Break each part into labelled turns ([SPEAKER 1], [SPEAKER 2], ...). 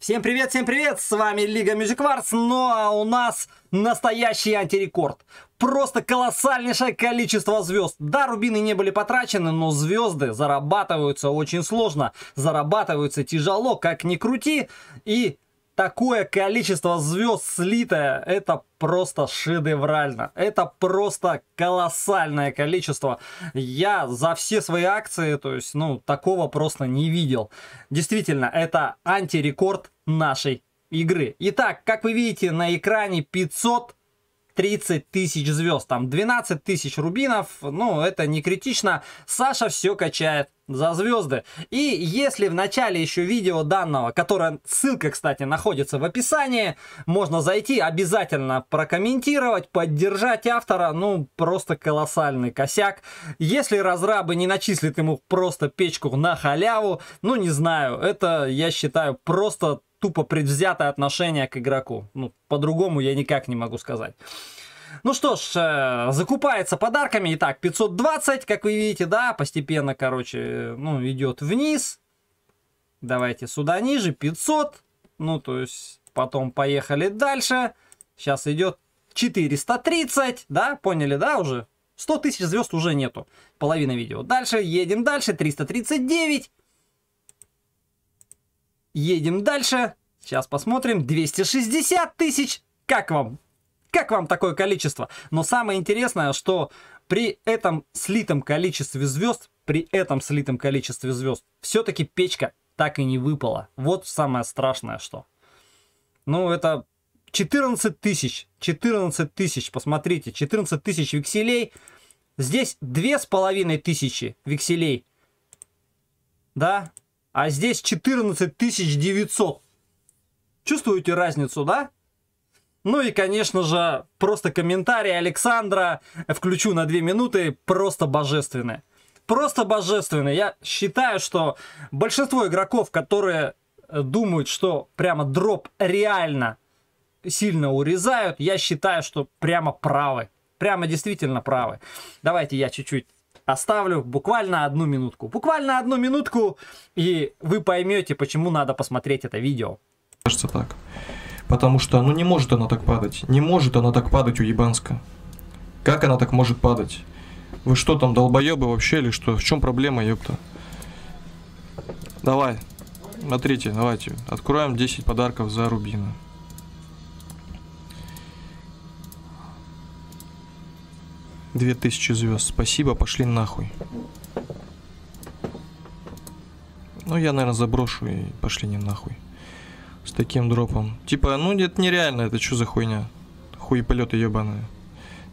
[SPEAKER 1] Всем привет, всем привет! С вами Лига Music Wars, ну а у нас настоящий антирекорд. Просто колоссальнейшее количество звезд. Да, рубины не были потрачены, но звезды зарабатываются очень сложно. Зарабатываются тяжело, как ни крути. И такое количество звезд слитое, это просто шедеврально. Это просто колоссальное количество. Я за все свои акции, то есть, ну, такого просто не видел. Действительно, это антирекорд нашей игры. Итак, как вы видите на экране 500 30 тысяч звезд, там 12 тысяч рубинов, ну это не критично. Саша все качает за звезды. И если в начале еще видео данного, которое, ссылка, кстати, находится в описании, можно зайти, обязательно прокомментировать, поддержать автора, ну, просто колоссальный косяк. Если разрабы не начислят ему просто печку на халяву, ну, не знаю, это, я считаю, просто тупо предвзятое отношение к игроку. Ну, по-другому я никак не могу сказать. Ну что ж, э, закупается подарками. Итак, 520, как вы видите, да, постепенно, короче, ну, идет вниз. Давайте сюда ниже, 500. Ну, то есть, потом поехали дальше. Сейчас идет 430, да, поняли, да, уже? 100 тысяч звезд уже нету. Половина видео. Дальше едем дальше. 339. Едем дальше. Сейчас посмотрим. 260 тысяч. Как вам? Как вам такое количество? Но самое интересное, что при этом слитом количестве звезд, при этом слитом количестве звезд, все-таки печка так и не выпала. Вот самое страшное что. Ну, это 14 тысяч, 14 тысяч, посмотрите, 14 тысяч векселей. Здесь две с половиной тысячи векселей. Да, а здесь 14 900. Чувствуете разницу, да? Ну и, конечно же, просто комментарии Александра, включу на 2 минуты, просто божественные. Просто божественные. Я считаю, что большинство игроков, которые э, думают, что прямо дроп реально сильно урезают, я считаю, что прямо правы. Прямо действительно правы. Давайте я чуть-чуть оставлю буквально одну минутку. Буквально одну минутку, и вы поймете, почему надо посмотреть это
[SPEAKER 2] видео. Кажется так. Потому что, ну не может она так падать. Не может она так падать у Ебанска. Как она так может падать? Вы что там, долбоебы вообще или что? В чем проблема, ёпта? Давай. Смотрите, давайте. Откроем 10 подарков за рубина. Две тысячи звезд. Спасибо, пошли нахуй. Ну, я, наверное, заброшу и пошли не нахуй. С таким дропом. Типа, ну, это нереально, это что за хуйня? полеты ебаные.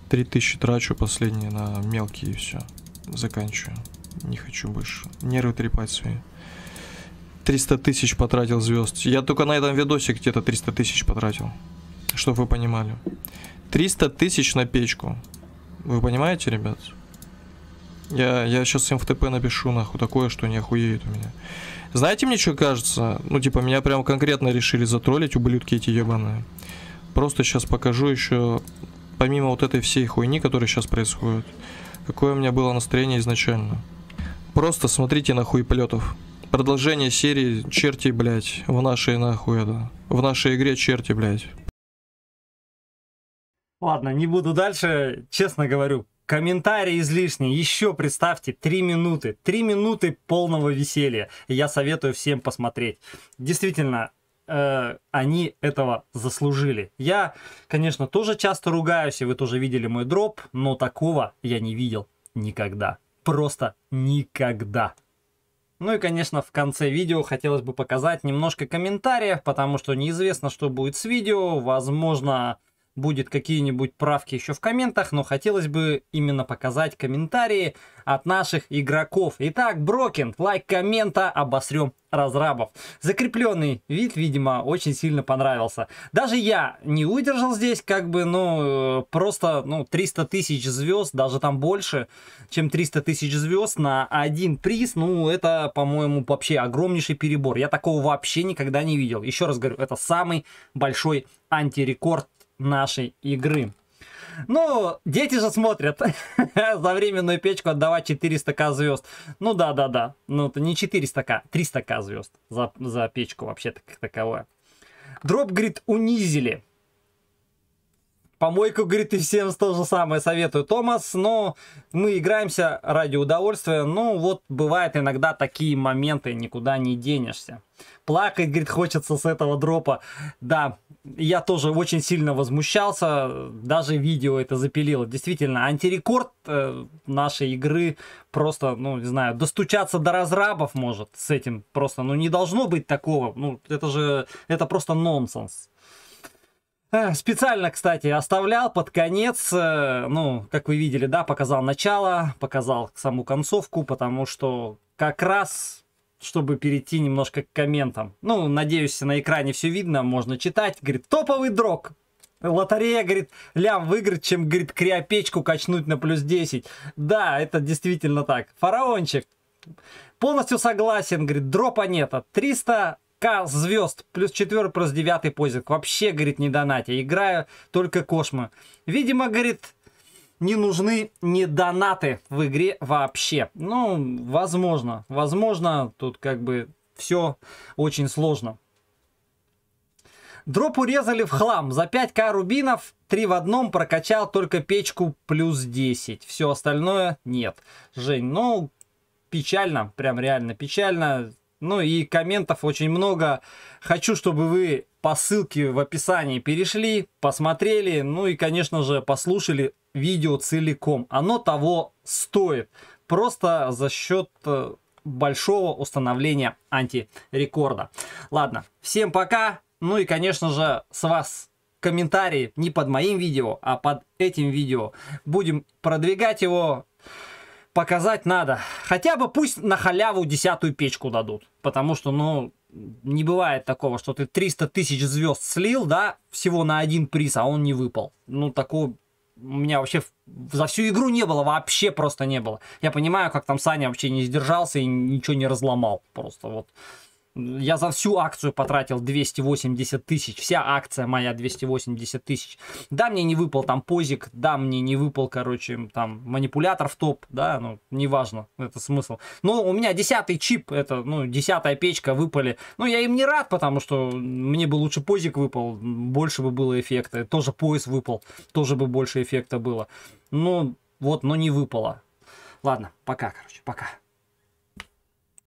[SPEAKER 2] Три тысячи трачу последние на мелкие и все. Заканчиваю. Не хочу больше. Нервы трепать свои. 300 тысяч потратил звезд. Я только на этом видосе где-то 300 тысяч потратил. Чтобы вы понимали. 300 тысяч на печку. Вы понимаете, ребят? Я, я сейчас им в ТП напишу, нахуй, такое, что не охуеют у меня. Знаете, мне что кажется? Ну, типа, меня прям конкретно решили затроллить, ублюдки эти ебаные. Просто сейчас покажу еще, помимо вот этой всей хуйни, которая сейчас происходит, какое у меня было настроение изначально. Просто смотрите на хуеплетов. Продолжение серии черти, блядь, в нашей нахуй, да. В нашей игре черти, блядь.
[SPEAKER 1] Ладно, не буду дальше, честно говорю. Комментарии излишние. Еще представьте, три минуты. три минуты полного веселья. Я советую всем посмотреть. Действительно, э, они этого заслужили. Я, конечно, тоже часто ругаюсь, и вы тоже видели мой дроп, но такого я не видел никогда. Просто никогда. Ну и, конечно, в конце видео хотелось бы показать немножко комментариев, потому что неизвестно, что будет с видео. Возможно, будет какие-нибудь правки еще в комментах, но хотелось бы именно показать комментарии от наших игроков. Итак, Брокин, лайк коммента, обосрем разрабов. Закрепленный вид, видимо, очень сильно понравился. Даже я не удержал здесь, как бы, ну, э, просто, ну, 300 тысяч звезд, даже там больше, чем 300 тысяч звезд на один приз, ну, это, по-моему, вообще огромнейший перебор. Я такого вообще никогда не видел. Еще раз говорю, это самый большой антирекорд нашей игры. Ну, дети же смотрят. За временную печку отдавать 400к звезд. Ну да, да, да. Ну, это не 400к, 300к звезд за, за печку вообще так, таковое. Дроп, говорит, унизили. Помойку, говорит, и всем то же самое советую, Томас, но мы играемся ради удовольствия. Ну, вот бывает иногда такие моменты, никуда не денешься. Плакать, говорит, хочется с этого дропа. Да, я тоже очень сильно возмущался, даже видео это запилило. Действительно, антирекорд э, нашей игры просто, ну, не знаю, достучаться до разрабов может с этим просто. Ну, не должно быть такого. Ну, это же, это просто нонсенс. Э, специально, кстати, оставлял под конец, э, ну, как вы видели, да, показал начало, показал саму концовку, потому что как раз, чтобы перейти немножко к комментам. Ну, надеюсь, на экране все видно, можно читать. Говорит, топовый дрог, Лотерея, говорит, лям выиграть, чем, говорит, криопечку качнуть на плюс 10. Да, это действительно так. Фараончик. Полностью согласен, говорит, дропа нет. 300 к звезд, плюс 4, плюс 9 позик. Вообще, говорит, не донате. Играю только Кошмы. Видимо, говорит, не нужны не донаты в игре вообще. Ну, возможно. Возможно, тут как бы все очень сложно. Дроп урезали в хлам. За 5к рубинов 3 в одном прокачал только печку плюс 10. Все остальное нет. Жень, ну, печально. Прям реально печально. Ну и комментов очень много. Хочу, чтобы вы по ссылке в описании перешли, посмотрели, ну и, конечно же, послушали видео целиком. Оно того стоит. Просто за счет э, большого установления антирекорда. Ладно, всем пока. Ну и, конечно же, с вас комментарии не под моим видео, а под этим видео. Будем продвигать его, показать надо. Хотя бы пусть на халяву десятую печку дадут. Потому что, ну, не бывает такого, что ты 300 тысяч звезд слил, да, всего на один приз, а он не выпал. Ну, такого у меня вообще за всю игру не было, вообще просто не было. Я понимаю, как там Саня вообще не сдержался и ничего не разломал. Просто вот я за всю акцию потратил 280 тысяч. Вся акция моя 280 тысяч. Да, мне не выпал там позик, да, мне не выпал, короче, там манипулятор в топ, да, ну, неважно, это смысл. Но ну, у меня десятый чип, это, ну, десятая печка выпали. Ну, я им не рад, потому что мне бы лучше позик выпал, больше бы было эффекта. Тоже пояс выпал, тоже бы больше эффекта было. Ну, вот, но не выпало. Ладно, пока, короче, пока.